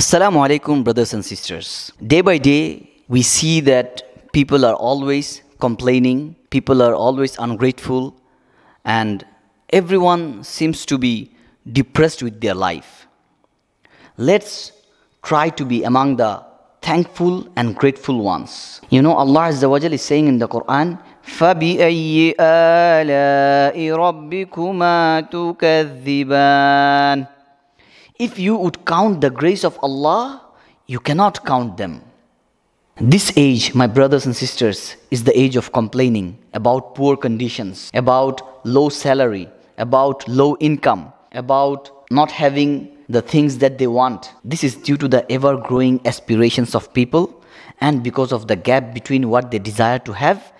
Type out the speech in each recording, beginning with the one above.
Assalamu alaikum, brothers and sisters. Day by day, we see that people are always complaining, people are always ungrateful, and everyone seems to be depressed with their life. Let's try to be among the thankful and grateful ones. You know, Allah Azza wa is saying in the Quran, فَبِأَيِّ آلَاءِ رَبِّكُمَا تُكَذِّبَانِ if you would count the grace of Allah, you cannot count them. This age, my brothers and sisters, is the age of complaining about poor conditions, about low salary, about low income, about not having the things that they want. This is due to the ever growing aspirations of people and because of the gap between what they desire to have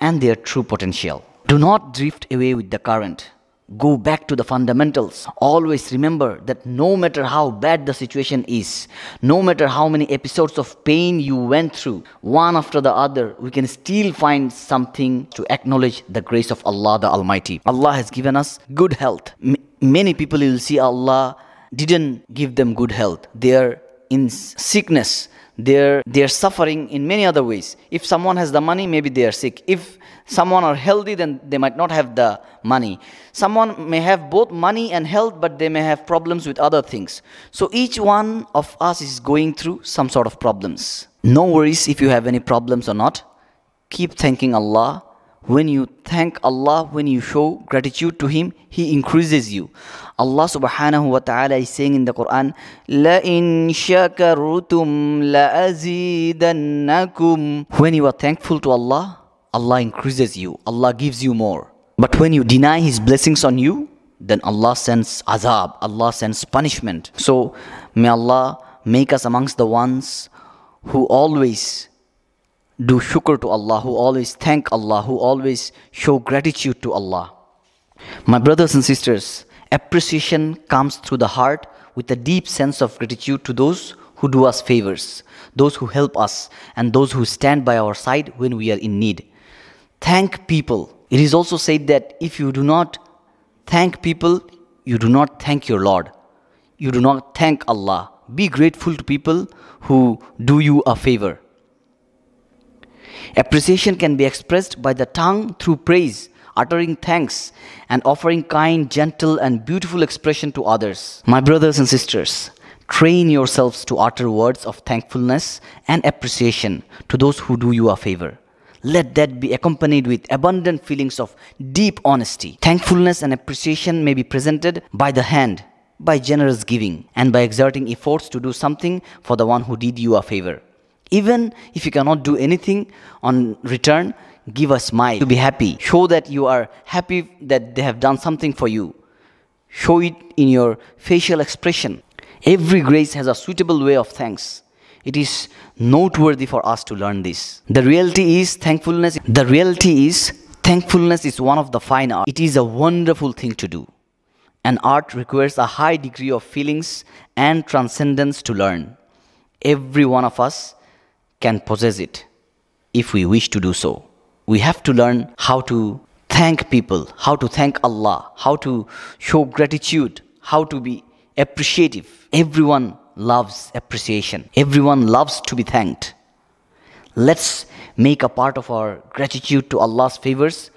and their true potential. Do not drift away with the current. Go back to the fundamentals. Always remember that no matter how bad the situation is, no matter how many episodes of pain you went through, one after the other, we can still find something to acknowledge the grace of Allah the Almighty. Allah has given us good health. M many people you will see Allah didn't give them good health. They are in sickness they're they're suffering in many other ways if someone has the money maybe they are sick if someone are healthy then they might not have the money someone may have both money and health but they may have problems with other things so each one of us is going through some sort of problems no worries if you have any problems or not keep thanking allah when you thank Allah, when you show gratitude to Him, He increases you. Allah subhanahu wa ta'ala is saying in the Quran, لَإِن شَكَرُتُمْ لَأَزِيدَنَّكُمْ When you are thankful to Allah, Allah increases you. Allah gives you more. But when you deny His blessings on you, then Allah sends azab, Allah sends punishment. So may Allah make us amongst the ones who always do shukr to Allah, who always thank Allah, who always show gratitude to Allah. My brothers and sisters, appreciation comes through the heart with a deep sense of gratitude to those who do us favors, those who help us, and those who stand by our side when we are in need. Thank people. It is also said that if you do not thank people, you do not thank your Lord. You do not thank Allah. Be grateful to people who do you a favor. Appreciation can be expressed by the tongue through praise, uttering thanks, and offering kind, gentle, and beautiful expression to others. My brothers and sisters, train yourselves to utter words of thankfulness and appreciation to those who do you a favor. Let that be accompanied with abundant feelings of deep honesty. Thankfulness and appreciation may be presented by the hand, by generous giving, and by exerting efforts to do something for the one who did you a favor. Even if you cannot do anything on return, give a smile to be happy. Show that you are happy that they have done something for you. Show it in your facial expression. Every grace has a suitable way of thanks. It is noteworthy for us to learn this. The reality is thankfulness. The reality is thankfulness is one of the fine arts. It is a wonderful thing to do. An art requires a high degree of feelings and transcendence to learn. Every one of us can possess it if we wish to do so. We have to learn how to thank people, how to thank Allah, how to show gratitude, how to be appreciative. Everyone loves appreciation, everyone loves to be thanked. Let's make a part of our gratitude to Allah's favors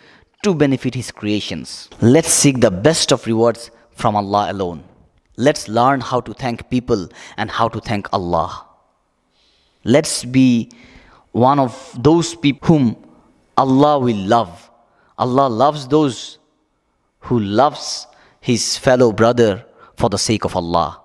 to benefit His creations. Let's seek the best of rewards from Allah alone. Let's learn how to thank people and how to thank Allah. Let's be one of those people whom Allah will love. Allah loves those who loves his fellow brother for the sake of Allah.